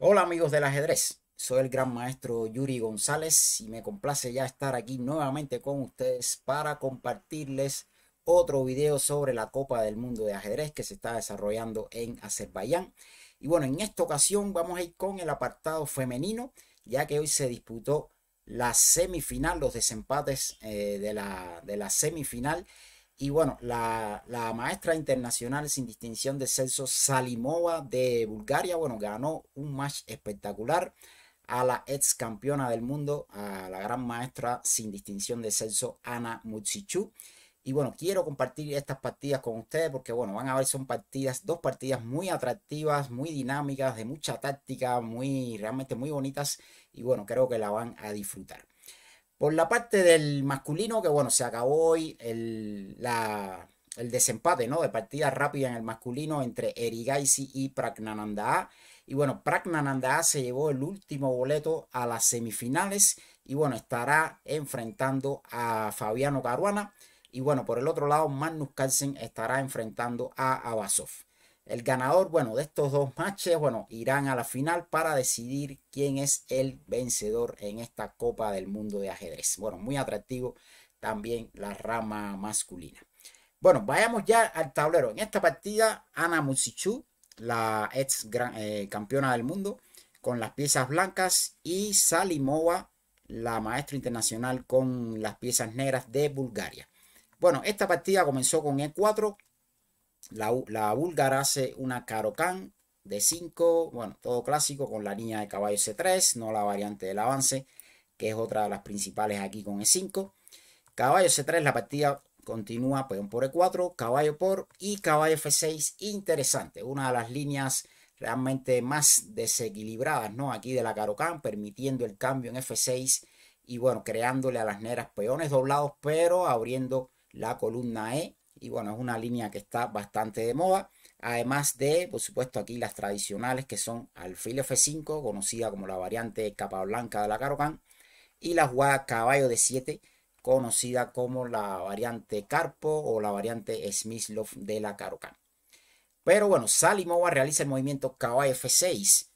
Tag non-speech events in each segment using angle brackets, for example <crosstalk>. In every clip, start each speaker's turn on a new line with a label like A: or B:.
A: Hola amigos del ajedrez, soy el gran maestro Yuri González y me complace ya estar aquí nuevamente con ustedes para compartirles otro video sobre la Copa del Mundo de Ajedrez que se está desarrollando en Azerbaiyán. Y bueno, en esta ocasión vamos a ir con el apartado femenino, ya que hoy se disputó la semifinal, los desempates eh, de, de la semifinal y bueno, la, maestra internacional sin distinción de sexo Salimova de Bulgaria, bueno, ganó un match espectacular a la ex campeona del mundo, a la gran maestra sin distinción de sexo Ana Mutsichu. Y bueno, quiero compartir estas partidas con ustedes porque, bueno, van a ver, son partidas, dos partidas muy atractivas, muy dinámicas, de mucha táctica, muy, realmente muy bonitas. Y bueno, creo que la van a disfrutar. Por la parte del masculino, que bueno, se acabó hoy el, desempate, ¿no? De partida rápida en el masculino entre Erigaisi y Pragnananda Y bueno, Pragnananda se llevó el último boleto a las semifinales y bueno, estará enfrentando a Fabiano Caruana. Y bueno, por el otro lado, Magnus Carlsen estará enfrentando a Abasov. El ganador, bueno, de estos dos matches, bueno, irán a la final para decidir quién es el vencedor en esta Copa del Mundo de ajedrez. Bueno, muy atractivo también la rama masculina. Bueno, vayamos ya al tablero. En esta partida, Ana Musichu, la ex eh, campeona del mundo, con las piezas blancas, y Salimova, la maestra internacional con las piezas negras de Bulgaria. Bueno, esta partida comenzó con E4, la, búlgara hace una Karokan de 5, bueno, todo clásico con la línea de caballo C3, no la variante del avance, que es otra de las principales aquí con E5. Caballo C3, la partida continúa peón pues, por E4, caballo por y caballo F6, interesante, una de las líneas realmente más desequilibradas, ¿no? Aquí de la Carocan, permitiendo el cambio en F6 y bueno, creándole a las negras peones doblados, pero abriendo la columna E y bueno, es una línea que está bastante de moda. Además de, por supuesto, aquí las tradicionales que son alfil F5, conocida como la variante capa blanca de la Carocan, y la jugada caballo de 7, conocida como la variante Carpo o la variante Smith-Love de la Carocan. Pero bueno, Salimova realiza el movimiento caballo F6,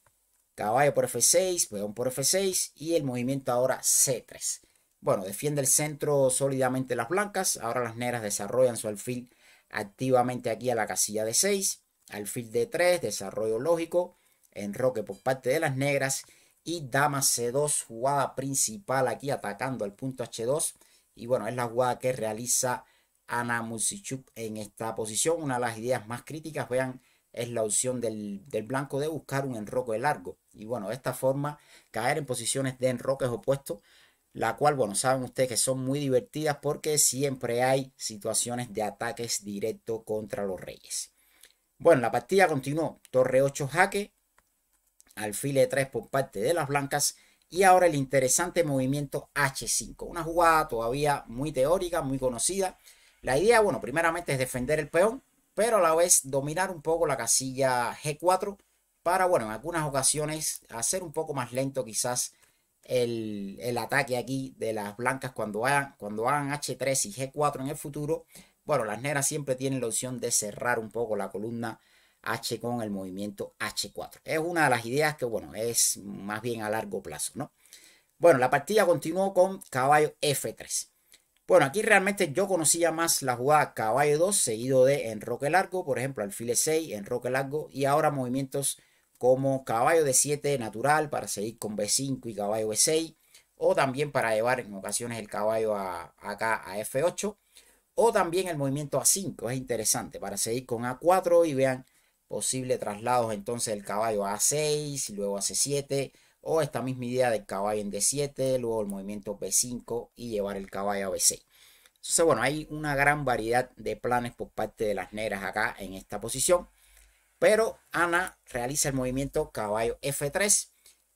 A: caballo por F6, peón por F6 y el movimiento ahora C3. Bueno, defiende el centro sólidamente las blancas. Ahora las negras desarrollan su alfil activamente aquí a la casilla de 6. Alfil de 3, desarrollo lógico. Enroque por parte de las negras. Y dama C2, jugada principal aquí atacando al punto H2. Y bueno, es la jugada que realiza Ana Musichuk en esta posición. Una de las ideas más críticas, vean, es la opción del, del blanco de buscar un enroque largo. Y bueno, de esta forma, caer en posiciones de enroques opuestos la cual, bueno, saben ustedes que son muy divertidas porque siempre hay situaciones de ataques directos contra los reyes. Bueno, la partida continuó. Torre 8 jaque, alfil 3 por parte de las blancas y ahora el interesante movimiento H5. Una jugada todavía muy teórica, muy conocida. La idea, bueno, primeramente es defender el peón, pero a la vez dominar un poco la casilla G4 para, bueno, en algunas ocasiones hacer un poco más lento quizás el, ataque aquí de las blancas cuando hagan, cuando hagan H3 y G4 en el futuro, bueno, las negras siempre tienen la opción de cerrar un poco la columna H con el movimiento H4. Es una de las ideas que, bueno, es más bien a largo plazo, ¿no? Bueno, la partida continuó con caballo F3. Bueno, aquí realmente yo conocía más la jugada caballo 2 seguido de enroque largo, por ejemplo, alfil 6, enroque largo y ahora movimientos como caballo de 7 natural para seguir con B5 y caballo B6, o también para llevar en ocasiones el caballo acá a F8, o también el movimiento A5, es interesante, para seguir con A4 y vean posible traslados entonces del caballo a A6 y luego a C7, o esta misma idea del caballo en D7, luego el movimiento B5 y llevar el caballo a B6. Entonces, bueno, hay una gran variedad de planes por parte de las negras acá en esta posición. Pero Ana realiza el movimiento caballo F3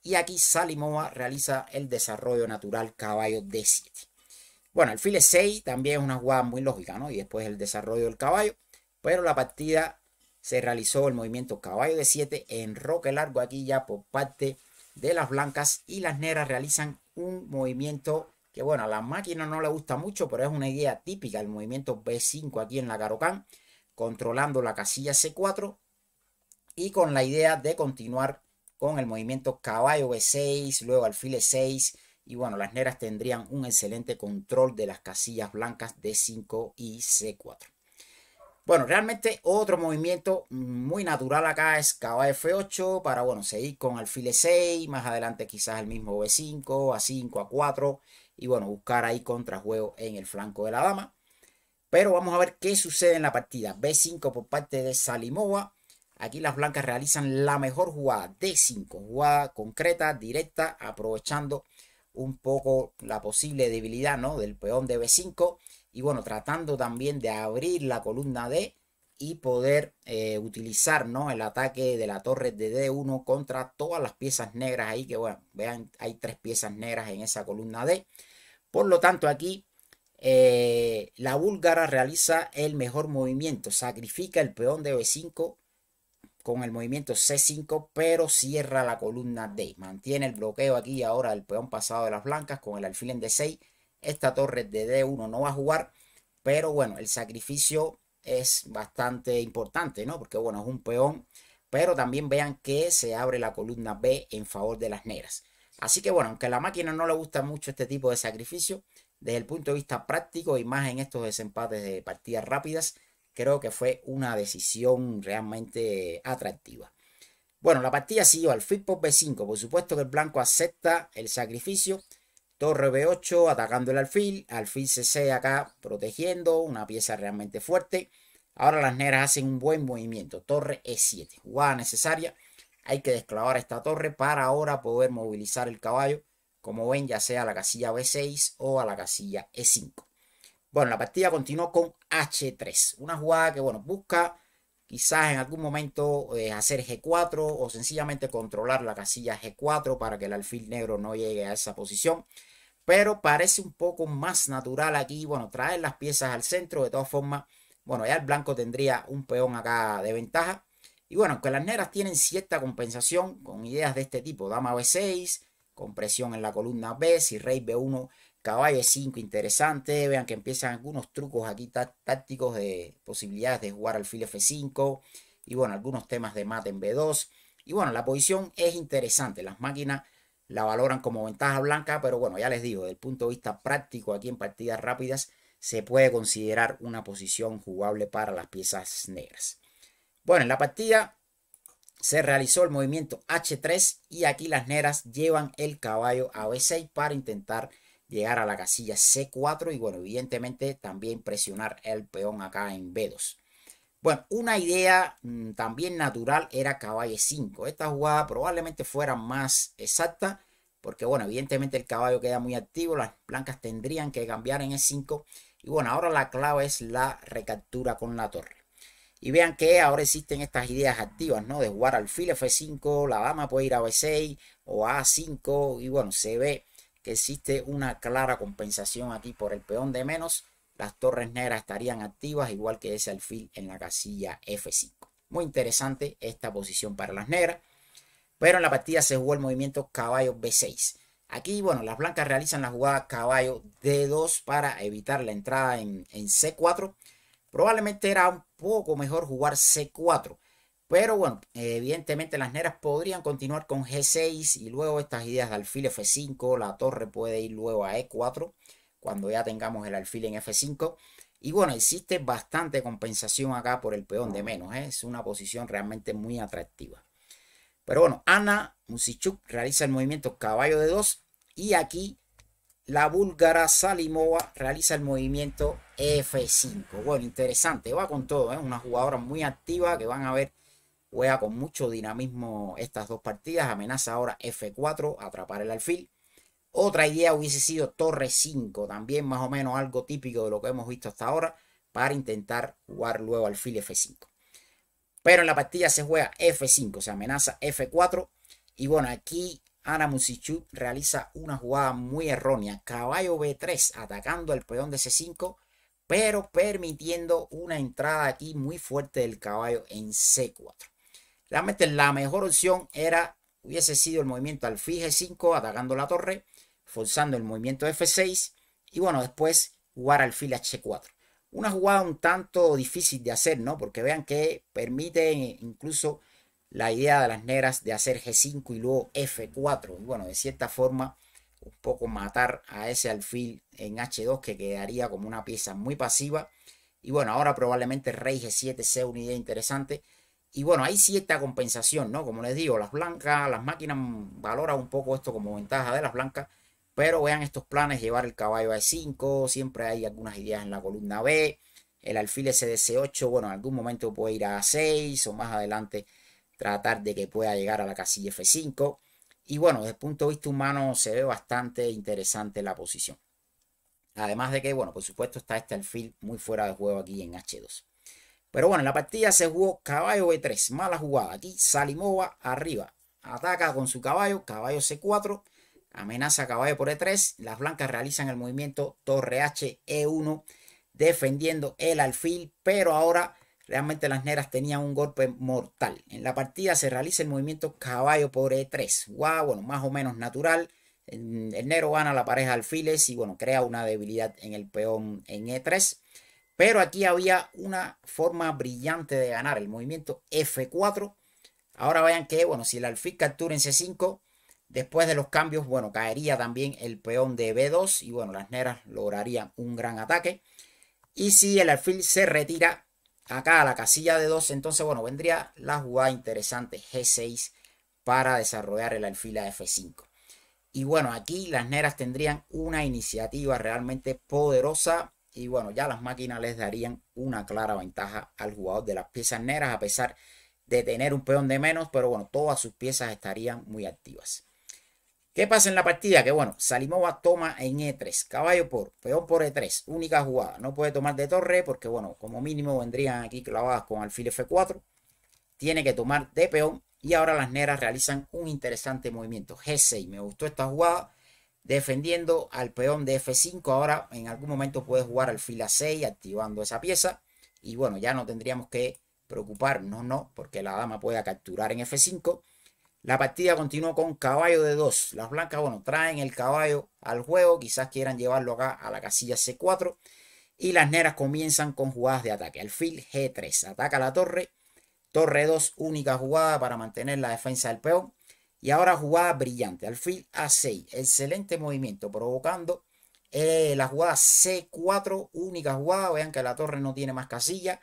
A: y aquí Salimova realiza el desarrollo natural caballo D7. Bueno, el file 6 también es una jugada muy lógica, ¿no? Y después el desarrollo del caballo, pero la partida se realizó el movimiento caballo D7 en roque largo aquí ya por parte de las blancas y las negras realizan un movimiento que bueno, a la máquina no le gusta mucho, pero es una idea típica, el movimiento B5 aquí en la Carocán, controlando la casilla C4 y con la idea de continuar con el movimiento caballo B6, luego alfil E6 y bueno, las negras tendrían un excelente control de las casillas blancas D5 y C4. Bueno, realmente otro movimiento muy natural acá es caballo F8 para, bueno, seguir con alfil 6 más adelante quizás el mismo B5, A5, A4 y bueno, buscar ahí contrajuego en el flanco de la dama. Pero vamos a ver qué sucede en la partida. B5 por parte de Salimova, Aquí las blancas realizan la mejor jugada d 5, jugada concreta, directa, aprovechando un poco la posible debilidad ¿no? del peón de B5 y bueno, tratando también de abrir la columna D y poder eh, utilizar ¿no? el ataque de la torre de D1 contra todas las piezas negras ahí, que bueno, vean, hay tres piezas negras en esa columna D. Por lo tanto, aquí eh, la búlgara realiza el mejor movimiento, sacrifica el peón de B5 con el movimiento C5, pero cierra la columna D. Mantiene el bloqueo aquí ahora el peón pasado de las blancas con el alfil en D6. Esta torre de D1 no va a jugar, pero bueno, el sacrificio es bastante importante, ¿no? Porque bueno, es un peón, pero también vean que se abre la columna B en favor de las negras. Así que bueno, aunque a la máquina no le gusta mucho este tipo de sacrificio, desde el punto de vista práctico y más en estos desempates de partidas rápidas, creo que fue una decisión realmente atractiva. Bueno, la partida siguió al flip por B5. Por supuesto que el blanco acepta el sacrificio. Torre B8 atacando el alfil. Alfil C6 acá protegiendo. Una pieza realmente fuerte. Ahora las negras hacen un buen movimiento. Torre E7. Jugada necesaria. Hay que desclavar esta torre para ahora poder movilizar el caballo. Como ven, ya sea a la casilla B6 o a la casilla E5. Bueno, la partida continuó con H3. Una jugada que, bueno, busca quizás en algún momento eh, hacer G4 o sencillamente controlar la casilla G4 para que el alfil negro no llegue a esa posición. Pero parece un poco más natural aquí, bueno, traer las piezas al centro. De todas formas, bueno, ya el blanco tendría un peón acá de ventaja. Y bueno, que las negras tienen cierta compensación con ideas de este tipo, dama B6, compresión en la columna B, si rey B1 Caballo 5, interesante. Vean que empiezan algunos trucos aquí tácticos de posibilidades de jugar alfil F5. Y bueno, algunos temas de mate en B2. Y bueno, la posición es interesante. Las máquinas la valoran como ventaja blanca, pero bueno, ya les digo, desde el punto de vista práctico aquí en partidas rápidas, se puede considerar una posición jugable para las piezas negras. Bueno, en la partida se realizó el movimiento H3 y aquí las negras llevan el caballo a B6 para intentar llegar a la casilla C4 y bueno, evidentemente también presionar el peón acá en B2. Bueno, una idea mm, también natural era caballo 5. Esta jugada probablemente fuera más exacta porque bueno, evidentemente el caballo queda muy activo, las blancas tendrían que cambiar en E5 y bueno, ahora la clave es la recaptura con la torre. Y vean que ahora existen estas ideas activas, ¿no? De jugar alfil F5, la dama puede ir a B6 o a A5 y bueno, se ve que existe una clara compensación aquí por el peón de menos, las torres negras estarían activas igual que ese alfil en la casilla F5. Muy interesante esta posición para las negras, pero en la partida se jugó el movimiento caballo B6. Aquí, bueno, las blancas realizan la jugada caballo D2 para evitar la entrada en, en C4. Probablemente era un poco mejor jugar C4, pero bueno, evidentemente las negras podrían continuar con G6 y luego estas ideas de alfil F5, la torre puede ir luego a E4 cuando ya tengamos el alfil en F5. Y bueno, existe bastante compensación acá por el peón de menos. ¿eh? Es una posición realmente muy atractiva. Pero bueno, Ana Musichuk realiza el movimiento caballo de 2 y aquí la búlgara Salimova realiza el movimiento F5. Bueno, interesante, va con todo, es ¿eh? una jugadora muy activa que van a ver Juega con mucho dinamismo estas dos partidas. Amenaza ahora F4, atrapar el alfil. Otra idea hubiese sido torre 5, también más o menos algo típico de lo que hemos visto hasta ahora, para intentar jugar luego alfil F5. Pero en la partida se juega F5, se amenaza F4. Y bueno, aquí Ana Musichu realiza una jugada muy errónea. Caballo B3 atacando al peón de C5, pero permitiendo una entrada aquí muy fuerte del caballo en C4. Realmente la mejor opción era, hubiese sido el movimiento alfil G5 atacando la torre, forzando el movimiento F6 y bueno, después jugar alfil H4. Una jugada un tanto difícil de hacer, ¿no? Porque vean que permite eh, incluso la idea de las negras de hacer G5 y luego F4. Y bueno, de cierta forma, un poco matar a ese alfil en H2 que quedaría como una pieza muy pasiva. Y bueno, ahora probablemente Rey G7 sea una idea interesante y bueno, hay cierta compensación, ¿no? Como les digo, las blancas, las máquinas mm, valoran un poco esto como ventaja de las blancas, pero vean estos planes, llevar el caballo a E5, siempre hay algunas ideas en la columna B, el alfil SDC8, bueno, en algún momento puede ir a A6 o más adelante tratar de que pueda llegar a la casilla F5. Y bueno, desde el punto de vista humano se ve bastante interesante la posición. Además de que, bueno, por supuesto está este alfil muy fuera de juego aquí en H2. Pero bueno, en la partida se jugó caballo B3, mala jugada. Aquí Salimova arriba, ataca con su caballo, caballo C4, amenaza caballo por E3. Las blancas realizan el movimiento torre H E1 defendiendo el alfil, pero ahora realmente las negras tenían un golpe mortal. En la partida se realiza el movimiento caballo por E3. Guau, bueno, más o menos natural. El negro gana la pareja alfiles y bueno, crea una debilidad en el peón en E3. Pero aquí había una forma brillante de ganar, el movimiento F4. Ahora vean que, bueno, si el alfil captura en C5, después de los cambios, bueno, caería también el peón de B2 y, bueno, las negras lograrían un gran ataque. Y si el alfil se retira acá a la casilla de 2, entonces, bueno, vendría la jugada interesante G6 para desarrollar el alfil a F5. Y bueno, aquí las negras tendrían una iniciativa realmente poderosa y bueno, ya las máquinas les darían una clara ventaja al jugador de las piezas negras a pesar de tener un peón de menos, pero bueno, todas sus piezas estarían muy activas. ¿Qué pasa en la partida? Que bueno, Salimova toma en E3, caballo por, peón por E3, única jugada. No puede tomar de torre porque bueno, como mínimo vendrían aquí clavadas con alfil F4. Tiene que tomar de peón y ahora las negras realizan un interesante movimiento. G6, me gustó esta jugada defendiendo al peón de F5. Ahora en algún momento puede jugar al a 6 activando esa pieza. Y bueno, ya no tendríamos que preocuparnos, no, porque la dama pueda capturar en F5. La partida continuó con caballo de 2. Las blancas, bueno, traen el caballo al juego. Quizás quieran llevarlo acá a la casilla C4. Y las negras comienzan con jugadas de ataque. Alfil G3. Ataca la torre. Torre 2, única jugada para mantener la defensa del peón. Y ahora jugada brillante. Alfil A6. Excelente movimiento, provocando eh, la jugada C4. Única jugada. Vean que la torre no tiene más casilla.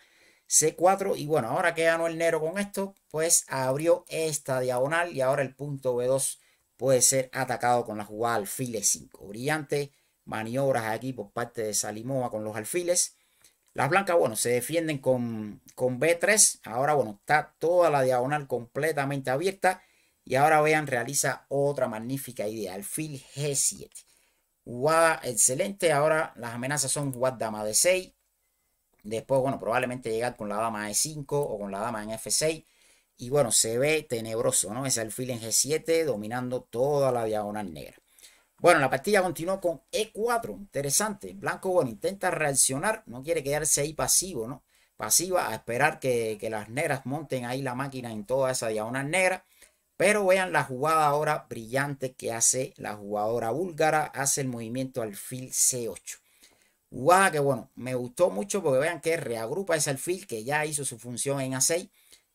A: C4. Y bueno, ahora que ganó el Nero con esto, pues abrió esta diagonal. Y ahora el punto B2 puede ser atacado con la jugada alfil E5. Brillante. Maniobras aquí por parte de Salimoa con los alfiles. Las blancas, bueno, se defienden con, con B3. Ahora, bueno, está toda la diagonal completamente abierta. Y ahora vean, realiza otra magnífica idea, el G7. WADA excelente, ahora las amenazas son jugar dama de 6. Después, bueno, probablemente llegar con la dama e 5 o con la dama en F6. Y bueno, se ve tenebroso, ¿no? Es el alfil en G7 dominando toda la diagonal negra. Bueno, la partida continuó con E4. Interesante. Blanco, bueno, intenta reaccionar. No quiere quedarse ahí pasivo, ¿no? Pasiva a esperar que, que las negras monten ahí la máquina en toda esa diagonal negra. Pero vean la jugada ahora brillante que hace la jugadora búlgara, hace el movimiento alfil C8. Jugada que bueno, me gustó mucho porque vean que reagrupa ese alfil que ya hizo su función en A6.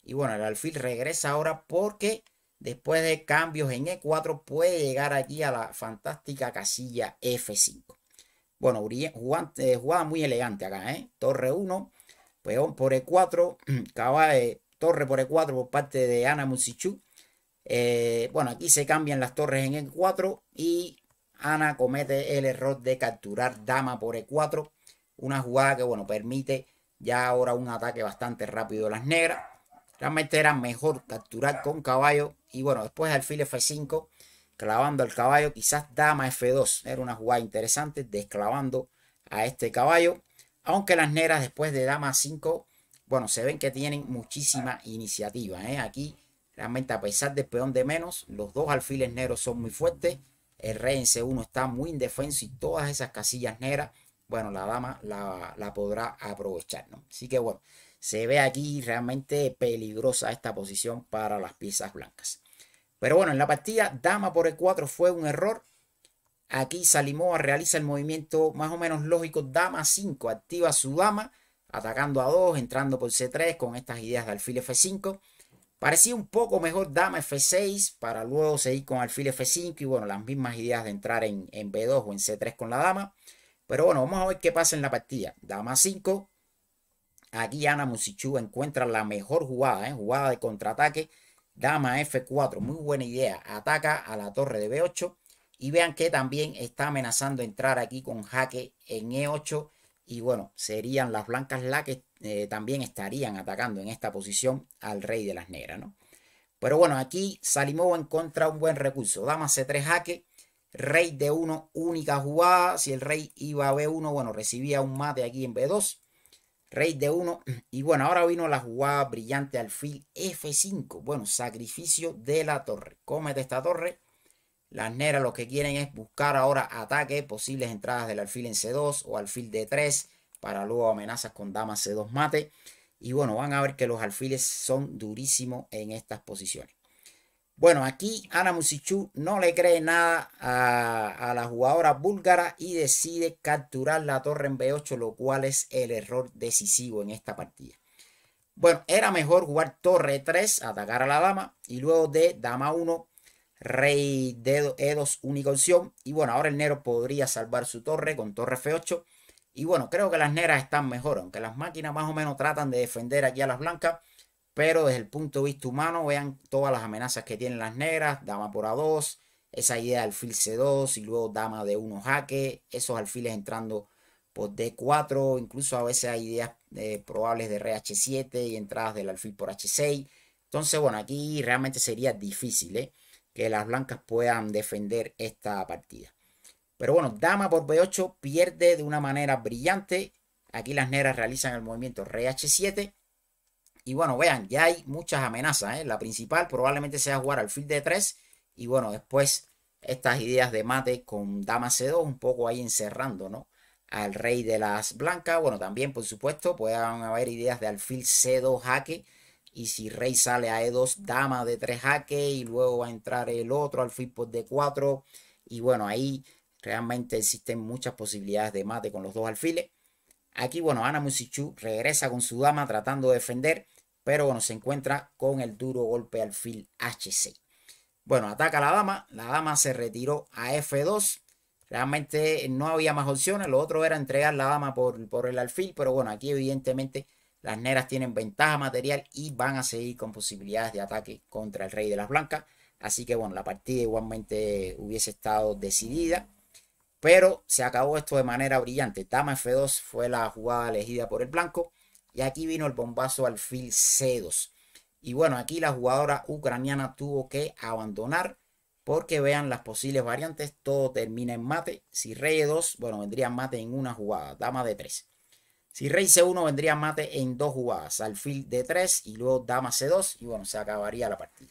A: Y bueno, el alfil regresa ahora porque después de cambios en E4 puede llegar aquí a la fantástica casilla F5. Bueno, eh, jugada, muy elegante acá, ¿eh? Torre 1, peón por E4, <clears throat> caballo, eh, torre por E4 por parte de Ana Musichuk eh, bueno, aquí se cambian las torres en E4 y Ana comete el error de capturar dama por E4. Una jugada que, bueno, permite ya ahora un ataque bastante rápido de las negras. Realmente era mejor capturar con caballo. Y bueno, después alfil F5, clavando al caballo. Quizás dama F2. Era una jugada interesante, desclavando a este caballo. Aunque las negras después de dama 5, bueno, se ven que tienen muchísima iniciativa. ¿eh? Aquí Realmente, a pesar del peón de menos, los dos alfiles negros son muy fuertes. El rey en C1 está muy indefenso y todas esas casillas negras, bueno, la dama la, podrá aprovechar, Así que bueno, se ve aquí realmente peligrosa esta posición para las piezas blancas. Pero bueno, en la partida, dama por E4 fue un error. Aquí Salimoa realiza el movimiento más o menos lógico, dama 5, activa su dama, atacando a 2, entrando por C3 con estas ideas de alfil F5. Parecía un poco mejor dama F6 para luego seguir con alfil F5 y bueno, las mismas ideas de entrar en, B2 o en C3 con la dama. Pero bueno, vamos a ver qué pasa en la partida. Dama 5. Aquí Ana Musichu encuentra la mejor jugada, ¿eh? jugada de contraataque. Dama F4, muy buena idea. Ataca a la torre de B8. Y vean que también está amenazando entrar aquí con jaque en E8. Y bueno, serían las blancas la eh, también estarían atacando en esta posición al rey de las negras, ¿no? Pero bueno, aquí en encuentra un buen recurso. Dama C3 jaque, rey de 1, única jugada. Si el rey iba a B1, bueno, recibía un mate aquí en B2. Rey de 1. <clears throat> Y bueno, ahora vino la jugada brillante alfil F5. Bueno, sacrificio de la torre. Cómete esta torre. Las negras lo que quieren es buscar ahora ataque, posibles entradas del alfil en C2 o alfil D3 para luego amenazas con dama C2 mate. Y bueno, van a ver que los alfiles son durísimos en estas posiciones. Bueno, aquí Ana Musichu no le cree nada a, la jugadora búlgara y decide capturar la torre en B8, lo cual es el error decisivo en esta partida. Bueno, era mejor jugar torre 3, atacar a la dama y luego de dama 1, rey de E2, única Y bueno, ahora el negro podría salvar su torre con torre F8 y bueno, creo que las negras están mejor, aunque las máquinas más o menos tratan de defender aquí a las blancas. Pero desde el punto de vista humano, vean todas las amenazas que tienen las negras. Dama por A2, esa idea de alfil C2 y luego dama de 1 jaque. Esos alfiles entrando por D4. Incluso a veces hay ideas eh, probables de rh 7 y entradas del alfil por H6. Entonces, bueno, aquí realmente sería difícil eh, que las blancas puedan defender esta partida. Pero bueno, dama por b8 pierde de una manera brillante. Aquí las negras realizan el movimiento rey h7. Y bueno, vean, ya hay muchas amenazas. ¿eh? La principal probablemente sea jugar al fil de 3. Y bueno, después estas ideas de mate con dama c2 un poco ahí encerrando, ¿no? Al rey de las blancas. Bueno, también, por supuesto, pueden haber ideas de alfil c2 jaque. Y si rey sale a e2, dama de 3 jaque. Y luego va a entrar el otro alfil por d4. Y bueno, ahí Realmente existen muchas posibilidades de mate con los dos alfiles. Aquí, bueno, Ana Musichu regresa con su dama tratando de defender, pero bueno, se encuentra con el duro golpe alfil HC Bueno, ataca la dama, la dama se retiró a F2. Realmente no había más opciones, lo otro era entregar la dama por, por el alfil, pero bueno, aquí evidentemente las negras tienen ventaja material y van a seguir con posibilidades de ataque contra el rey de las blancas. Así que bueno, la partida igualmente hubiese estado decidida. Pero se acabó esto de manera brillante. Dama F2 fue la jugada elegida por el blanco. Y aquí vino el bombazo alfil C2. Y bueno, aquí la jugadora ucraniana tuvo que abandonar. Porque vean las posibles variantes. Todo termina en mate. Si rey E2, bueno, vendría mate en una jugada. Dama D3. Si rey C1 vendría mate en dos jugadas. Alfil D3 y luego dama C2. Y bueno, se acabaría la partida.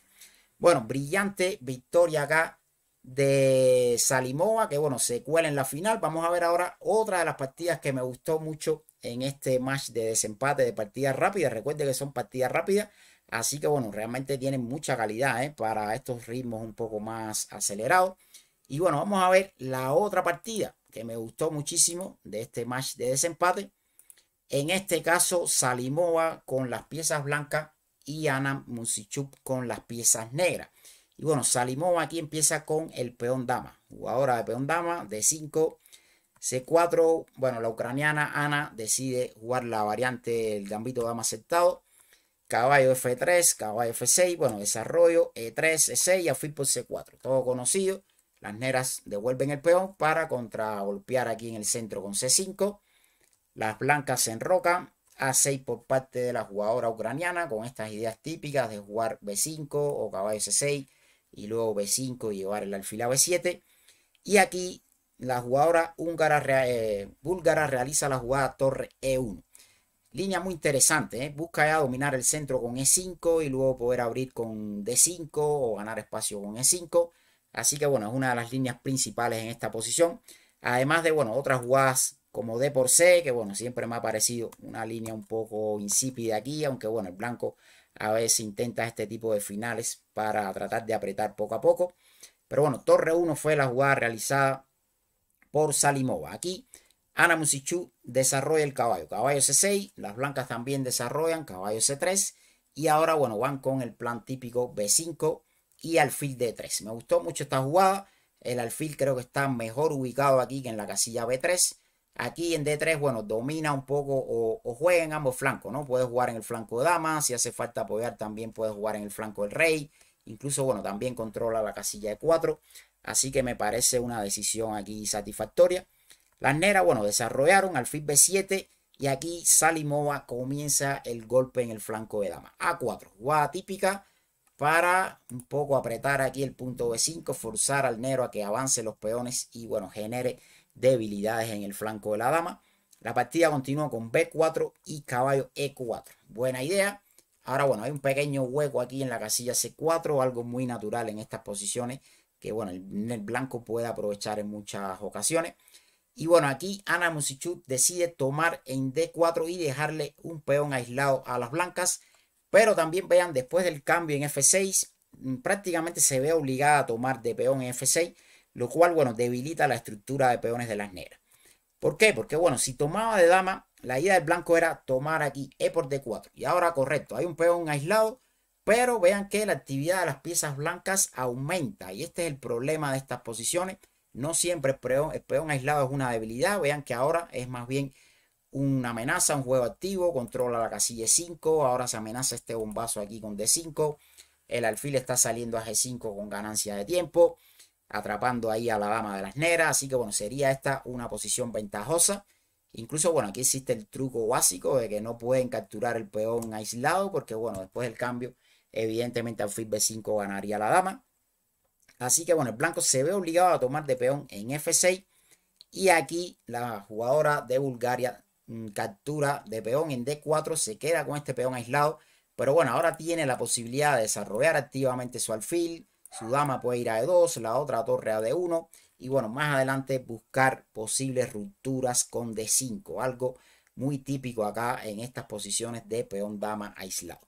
A: Bueno, brillante victoria acá de Salimoa, que bueno, se cuela en la final. Vamos a ver ahora otra de las partidas que me gustó mucho en este match de desempate de partidas rápidas. Recuerde que son partidas rápidas, así que bueno, realmente tienen mucha calidad ¿eh? para estos ritmos un poco más acelerados. Y bueno, vamos a ver la otra partida que me gustó muchísimo de este match de desempate. En este caso, Salimova con las piezas blancas y Ana Musichuk con las piezas negras. Y bueno, Salimón aquí empieza con el peón dama. Jugadora de peón dama d 5, C4. Bueno, la ucraniana Ana decide jugar la variante del gambito dama aceptado. Caballo F3, caballo F6. Bueno, desarrollo E3, E6 y afil por C4. Todo conocido. Las negras devuelven el peón para golpear aquí en el centro con C5. Las blancas se enrocan. A6 por parte de la jugadora ucraniana con estas ideas típicas de jugar B5 o caballo C6 y luego B5 y llevar el alfil a B7. Y aquí la jugadora húngara, eh, búlgara realiza la jugada torre E1. Línea muy interesante, ¿eh? busca ya dominar el centro con E5 y luego poder abrir con D5 o ganar espacio con E5. Así que bueno, es una de las líneas principales en esta posición. Además de, bueno, otras jugadas como D por C, que bueno, siempre me ha parecido una línea un poco insípida aquí, aunque bueno, el blanco a veces intenta este tipo de finales para tratar de apretar poco a poco. Pero bueno, Torre 1 fue la jugada realizada por Salimova. Aquí Ana Musichu desarrolla el caballo. Caballo C6, las blancas también desarrollan caballo C3. Y ahora, bueno, van con el plan típico B5 y alfil D3. Me gustó mucho esta jugada. El alfil creo que está mejor ubicado aquí que en la casilla B3. Aquí en D3, bueno, domina un poco o, o, juega en ambos flancos, ¿no? Puede jugar en el flanco de dama, si hace falta apoyar también puede jugar en el flanco del rey. Incluso, bueno, también controla la casilla de 4. Así que me parece una decisión aquí satisfactoria. Las negras, bueno, desarrollaron alfil B7 y aquí Salimova comienza el golpe en el flanco de dama. A4, jugada típica para un poco apretar aquí el punto B5, forzar al nero a que avance los peones y, bueno, genere debilidades en el flanco de la dama. La partida continúa con B4 y caballo E4. Buena idea. Ahora, bueno, hay un pequeño hueco aquí en la casilla C4, algo muy natural en estas posiciones, que bueno, el, blanco puede aprovechar en muchas ocasiones. Y bueno, aquí Ana Musichut decide tomar en D4 y dejarle un peón aislado a las blancas. Pero también vean, después del cambio en F6, mm, prácticamente se ve obligada a tomar de peón en F6 lo cual, bueno, debilita la estructura de peones de las negras. ¿Por qué? Porque, bueno, si tomaba de dama, la idea del blanco era tomar aquí E por D4. Y ahora, correcto, hay un peón aislado, pero vean que la actividad de las piezas blancas aumenta. Y este es el problema de estas posiciones. No siempre el peón, aislado es una debilidad. Vean que ahora es más bien una amenaza, un juego activo, controla la casilla 5, ahora se amenaza este bombazo aquí con D5, el alfil está saliendo a G5 con ganancia de tiempo, atrapando ahí a la dama de las negras. Así que bueno, sería esta una posición ventajosa. Incluso, bueno, aquí existe el truco básico de que no pueden capturar el peón aislado porque, bueno, después del cambio, evidentemente al fin B5 ganaría la dama. Así que, bueno, el blanco se ve obligado a tomar de peón en F6 y aquí la jugadora de Bulgaria mm, captura de peón en D4, se queda con este peón aislado, pero bueno, ahora tiene la posibilidad de desarrollar activamente su alfil, su dama puede ir a E2, la otra torre a D1. Y bueno, más adelante buscar posibles rupturas con D5. Algo muy típico acá en estas posiciones de peón dama aislado.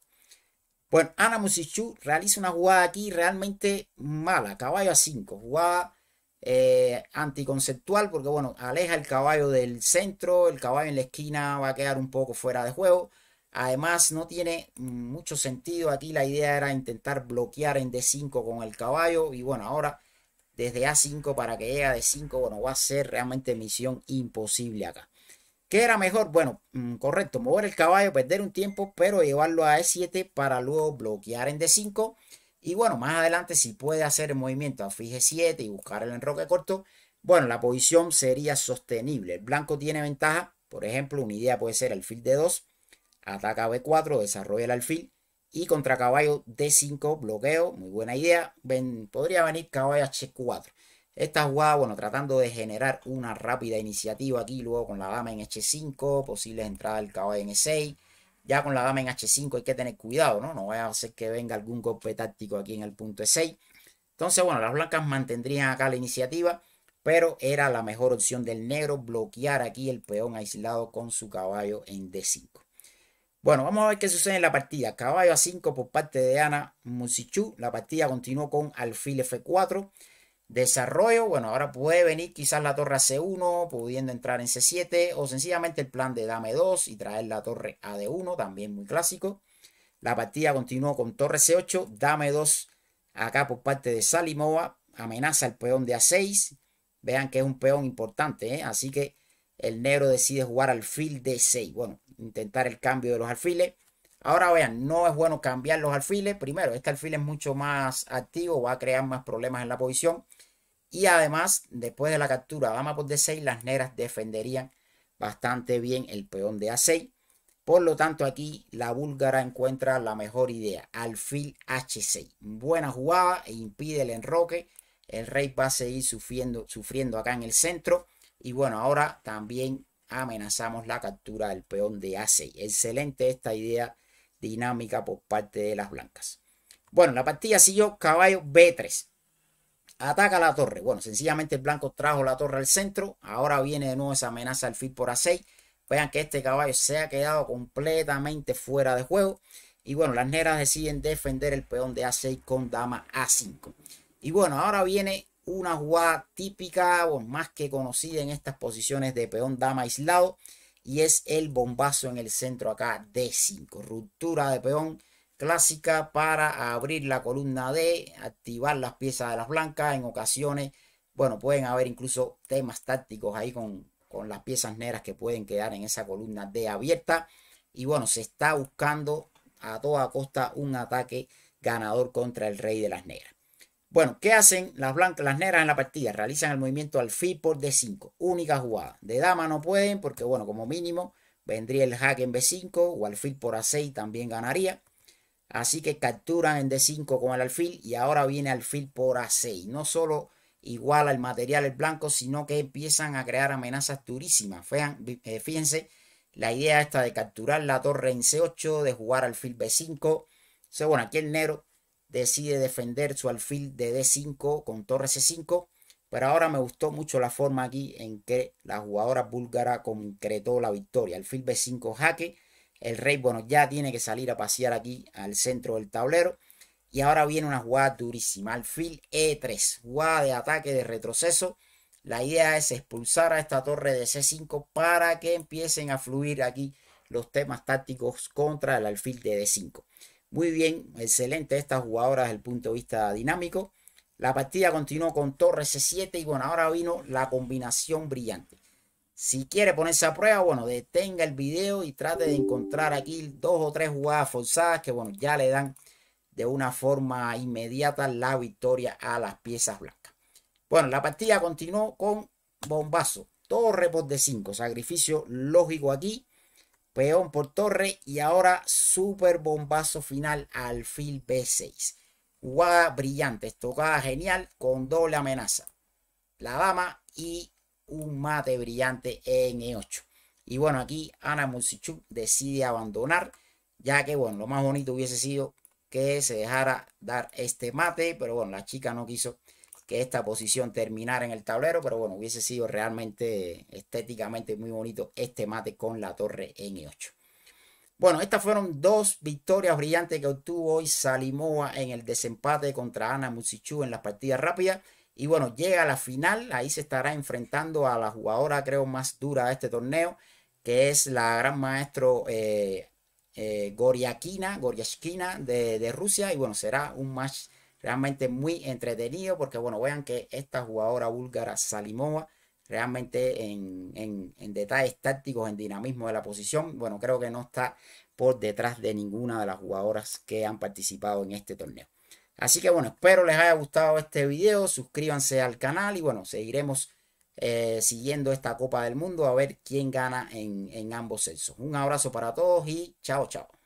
A: Bueno, Ana Musichu realiza una jugada aquí realmente mala. Caballo a 5. Jugada eh, anticonceptual porque bueno, aleja el caballo del centro. El caballo en la esquina va a quedar un poco fuera de juego. Además, no tiene mucho sentido. Aquí la idea era intentar bloquear en D5 con el caballo. Y bueno, ahora desde A5 para que llegue a D5, bueno, va a ser realmente misión imposible acá. ¿Qué era mejor? Bueno, mm, correcto, mover el caballo, perder un tiempo, pero llevarlo a E7 para luego bloquear en D5. Y bueno, más adelante si puede hacer el movimiento a fije 7 y buscar el enroque corto, bueno, la posición sería sostenible. El blanco tiene ventaja, por ejemplo, una idea puede ser el fil de 2 ataca B4, desarrolla el alfil y contra caballo D5, bloqueo, muy buena idea. Ven, podría venir caballo H4. Esta jugada, bueno, tratando de generar una rápida iniciativa aquí, luego con la dama en H5, Posible entradas del caballo en E6. Ya con la dama en H5 hay que tener cuidado, ¿no? No vaya a hacer que venga algún golpe táctico aquí en el punto E6. Entonces, bueno, las blancas mantendrían acá la iniciativa, pero era la mejor opción del negro bloquear aquí el peón aislado con su caballo en D5. Bueno, vamos a ver qué sucede en la partida. Caballo a 5 por parte de Ana Musichu. La partida continuó con alfil F4. Desarrollo, bueno, ahora puede venir quizás la torre C1, pudiendo entrar en C7, o sencillamente el plan de dame 2 y traer la torre a 1 también muy clásico. La partida continuó con torre C8, dame 2 acá por parte de Salimova, amenaza el peón de A6. Vean que es un peón importante, ¿eh? así que el negro decide jugar alfil D6. Bueno, intentar el cambio de los alfiles. Ahora vean, no es bueno cambiar los alfiles. Primero, este alfil es mucho más activo, va a crear más problemas en la posición. Y además, después de la captura dama por D6, las negras defenderían bastante bien el peón de A6. Por lo tanto, aquí la búlgara encuentra la mejor idea, alfil H6. Buena jugada e impide el enroque. El rey va a seguir sufriendo, sufriendo acá en el centro. Y bueno, ahora también amenazamos la captura del peón de A6. Excelente esta idea dinámica por parte de las blancas. Bueno, la partida siguió caballo B3. Ataca la torre. Bueno, sencillamente el blanco trajo la torre al centro. Ahora viene de nuevo esa amenaza al fin por A6. Vean que este caballo se ha quedado completamente fuera de juego. Y bueno, las negras deciden defender el peón de A6 con dama A5. Y bueno, ahora viene una jugada típica o más que conocida en estas posiciones de peón dama aislado y es el bombazo en el centro acá D5, ruptura de peón clásica para abrir la columna D, activar las piezas de las blancas en ocasiones, bueno, pueden haber incluso temas tácticos ahí con, con las piezas negras que pueden quedar en esa columna D abierta y bueno, se está buscando a toda costa un ataque ganador contra el rey de las negras. Bueno, ¿qué hacen las blancas, las negras en la partida? Realizan el movimiento alfil por D5, única jugada. De dama no pueden porque, bueno, como mínimo vendría el hack en B5 o alfil por A6 también ganaría. Así que capturan en D5 con el alfil y ahora viene alfil por A6. No solo iguala el material el blanco, sino que empiezan a crear amenazas durísimas. Eh, fíjense la idea esta de capturar la torre en C8, de jugar alfil B5. O bueno, aquí el negro decide defender su alfil de D5 con torre C5. Pero ahora me gustó mucho la forma aquí en que la jugadora búlgara concretó la victoria. Alfil B5 jaque. El rey, bueno, ya tiene que salir a pasear aquí al centro del tablero. Y ahora viene una jugada durísima. Alfil E3. Jugada de ataque de retroceso. La idea es expulsar a esta torre de C5 para que empiecen a fluir aquí los temas tácticos contra el alfil de D5. Muy bien, excelente esta jugadora desde el punto de vista dinámico. La partida continuó con torre C7 y bueno, ahora vino la combinación brillante. Si quiere ponerse a prueba, bueno, detenga el video y trate de encontrar aquí dos o tres jugadas forzadas que bueno, ya le dan de una forma inmediata la victoria a las piezas blancas. Bueno, la partida continuó con bombazo. Torre por D5, sacrificio lógico aquí peón por torre y ahora super bombazo final alfil B6. guada brillante, estocada genial con doble amenaza. La dama y un mate brillante en E8. Y bueno, aquí Ana Musichuk decide abandonar, ya que bueno, lo más bonito hubiese sido que se dejara dar este mate, pero bueno, la chica no quiso que esta posición terminara en el tablero, pero bueno, hubiese sido realmente estéticamente muy bonito este mate con la torre en E8. Bueno, estas fueron dos victorias brillantes que obtuvo hoy Salimoa en el desempate contra Ana Musichu en las partidas rápidas. Y bueno, llega a la final, ahí se estará enfrentando a la jugadora creo más dura de este torneo, que es la gran maestro eh, eh, de, de Rusia. Y bueno, será un match Realmente muy entretenido porque, bueno, vean que esta jugadora búlgara Salimova realmente en, en, detalles tácticos, en dinamismo de la posición, bueno, creo que no está por detrás de ninguna de las jugadoras que han participado en este torneo. Así que bueno, espero les haya gustado este video, suscríbanse al canal y bueno, seguiremos eh, siguiendo esta Copa del Mundo a ver quién gana en, en ambos sexos. Un abrazo para todos y chao, chao.